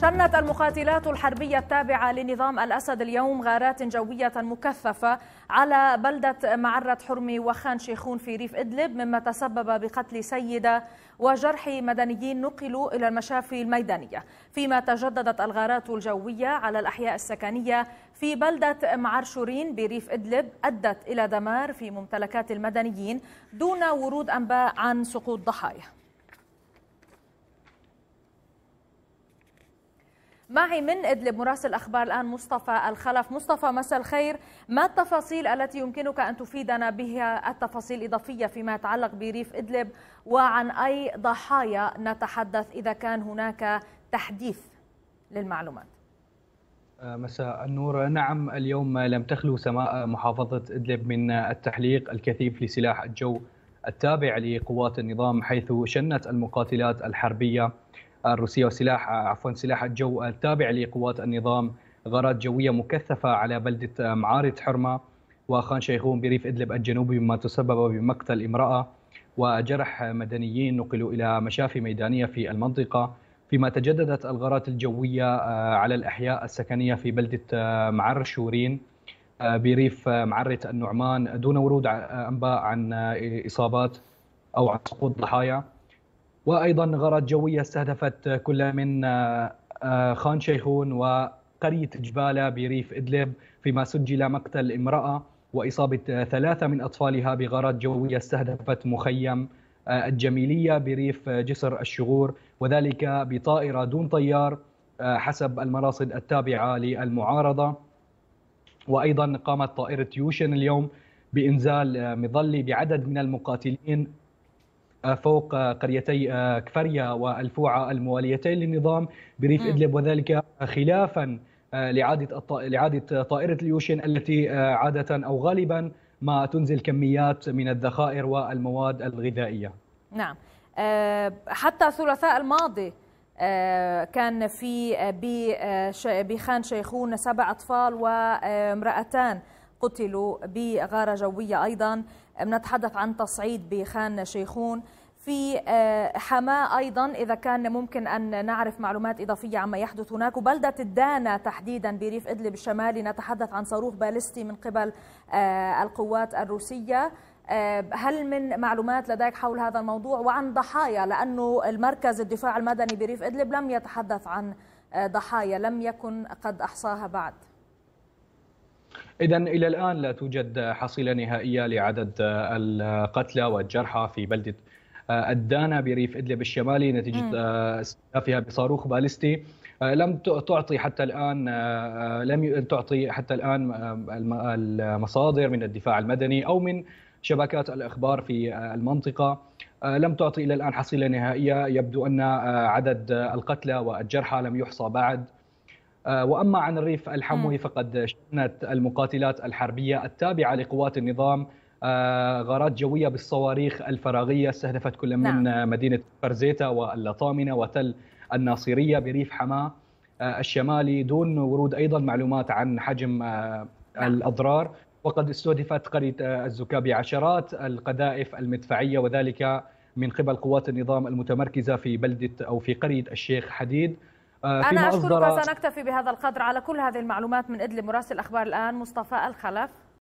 شنت المقاتلات الحربية التابعة لنظام الأسد اليوم غارات جوية مكثفة على بلدة معرة حرمي وخان شيخون في ريف إدلب مما تسبب بقتل سيدة وجرح مدنيين نقلوا إلى المشافي الميدانية فيما تجددت الغارات الجوية على الأحياء السكنية في بلدة معرشورين بريف إدلب أدت إلى دمار في ممتلكات المدنيين دون ورود أنباء عن سقوط ضحايا معي من إدلب مراسل الأخبار الآن مصطفى الخلف مصطفى مساء الخير ما التفاصيل التي يمكنك أن تفيدنا بها التفاصيل الإضافية فيما يتعلق بريف إدلب وعن أي ضحايا نتحدث إذا كان هناك تحديث للمعلومات آه، مساء النور نعم اليوم لم تخلو سماء محافظة إدلب من التحليق الكثيف لسلاح الجو التابع لقوات النظام حيث شنت المقاتلات الحربية الروسيه وسلاح عفوا سلاح الجو التابع لقوات النظام غارات جويه مكثفه على بلده آه، معارض حرمه وخان شيخون بريف ادلب الجنوبي مما تسبب بمقتل امراه وجرح مدنيين نقلوا الى مشافي ميدانيه في المنطقه فيما تجددت الغارات الجويه آه، على الاحياء السكنيه في بلده آه، معر شورين بريف معره النعمان دون ورود انباء عن اصابات او عن سقوط ضحايا وايضا غارات جويه استهدفت كل من آه، آه، خان شيخون وقريه جباله بريف ادلب فيما سجل مقتل امراه واصابه ثلاثه من اطفالها بغارات جويه استهدفت مخيم آه، الجميليه بريف جسر الشغور وذلك بطائره دون طيار حسب المراصد التابعه للمعارضه وايضا قامت طائره يوشن اليوم بانزال مظلي بعدد من المقاتلين فوق قريتي آه، كفريا والفوعة المواليتين للنظام بريف إدلب وذلك خلافا آه، لعادة لعادة طائرة اليوشن التي آه، عادة أو غالبا ما تنزل كميات من الذخائر والمواد الغذائية نعم حتى الثلاثاء الماضي كان في بخان شيخون سبع أطفال وامرأتان قتلوا بغارة جوية أيضا بنتحدث عن تصعيد بخان شيخون في آه، حماة أيضا إذا كان ممكن أن نعرف معلومات إضافية عما يحدث هناك وبلدة الدانة تحديدا بريف إدلب الشمالي نتحدث عن صاروخ باليستي من قبل آه، القوات الروسية آه، هل من معلومات لديك حول هذا الموضوع وعن ضحايا لأنه المركز الدفاع المدني بريف إدلب لم يتحدث عن ضحايا لم يكن قد أحصاها بعد إذا إلى الآن لا توجد حصيلة نهائية لعدد القتلى والجرحى في بلدة آه، الدانا بريف إدلب الشمالي نتيجة آه، استهدافها بصاروخ باليستي آه، لم تعطي حتى الآن لم تعطي حتى الآن المصادر من الدفاع المدني أو من شبكات الإخبار في المنطقة لم تعطي إلى الآن حصيلة نهائية يبدو أن عدد القتلى والجرحى لم يحصى بعد آه، واما عن الريف الحموي فقد شنت المقاتلات الحربيه التابعه لقوات النظام آه، غارات جويه بالصواريخ الفراغيه استهدفت كل من نعم. مدينه فرزيتا واللطامنه وتل الناصريه بريف حماه آه، الشمالي دون ورود ايضا معلومات عن حجم نعم. الاضرار وقد استهدفت قريه الزكا بعشرات القذائف المدفعيه وذلك من قبل قوات النظام المتمركزه في بلده او في قريه الشيخ حديد آه، أنا أشكرك وسنكتفي بهذا القدر على كل هذه المعلومات من إدلب مراسل أخبار الآن مصطفى الخلف